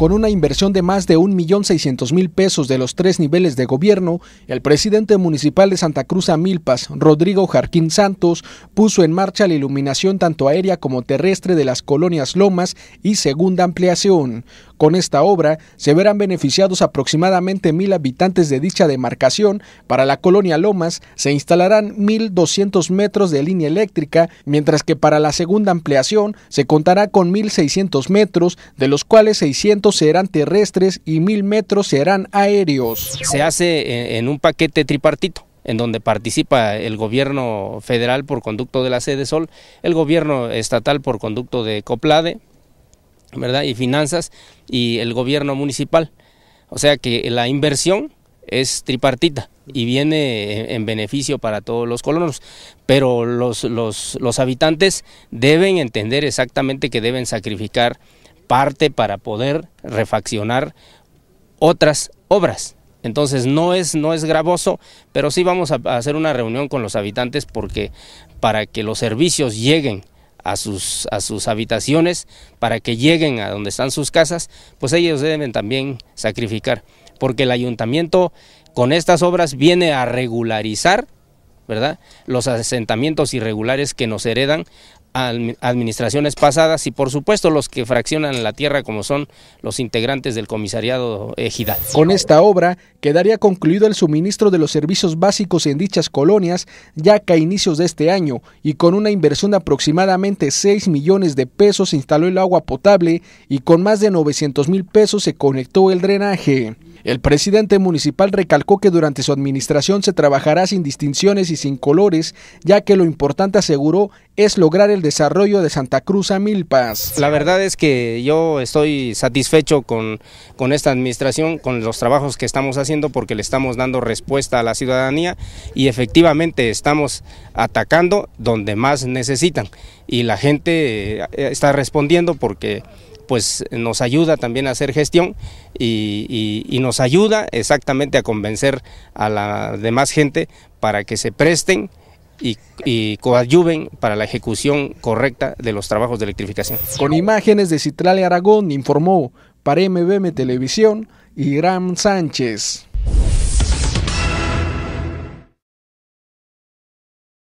con una inversión de más de 1.600.000 pesos de los tres niveles de gobierno, el presidente municipal de Santa Cruz Milpas, Rodrigo Jarquín Santos, puso en marcha la iluminación tanto aérea como terrestre de las colonias Lomas y Segunda Ampliación. Con esta obra se verán beneficiados aproximadamente mil habitantes de dicha demarcación. Para la colonia Lomas se instalarán 1.200 metros de línea eléctrica, mientras que para la segunda ampliación se contará con 1.600 metros, de los cuales 600 serán terrestres y mil metros serán aéreos. Se hace en un paquete tripartito en donde participa el gobierno federal por conducto de la sede Sol, el gobierno estatal por conducto de Coplade, ¿verdad? Y finanzas y el gobierno municipal. O sea que la inversión es tripartita y viene en beneficio para todos los colonos, pero los, los, los habitantes deben entender exactamente que deben sacrificar parte para poder refaccionar otras obras. Entonces no es, no es gravoso, pero sí vamos a hacer una reunión con los habitantes porque para que los servicios lleguen a sus, a sus habitaciones, para que lleguen a donde están sus casas, pues ellos deben también sacrificar, porque el ayuntamiento con estas obras viene a regularizar ¿verdad? Los asentamientos irregulares que nos heredan administraciones pasadas y por supuesto los que fraccionan la tierra como son los integrantes del comisariado ejidal. Eh, con esta obra quedaría concluido el suministro de los servicios básicos en dichas colonias ya que a inicios de este año y con una inversión de aproximadamente 6 millones de pesos se instaló el agua potable y con más de 900 mil pesos se conectó el drenaje. El presidente municipal recalcó que durante su administración se trabajará sin distinciones y sin colores, ya que lo importante, aseguró, es lograr el desarrollo de Santa Cruz a Milpas. La verdad es que yo estoy satisfecho con, con esta administración, con los trabajos que estamos haciendo, porque le estamos dando respuesta a la ciudadanía y efectivamente estamos atacando donde más necesitan. Y la gente eh, está respondiendo porque pues nos ayuda también a hacer gestión y, nos ayuda exactamente a convencer a la demás gente para que se presten y, coadyuven para la ejecución correcta de los trabajos de electrificación. Con imágenes de Citrale Aragón informó para MBM Televisión y Sánchez.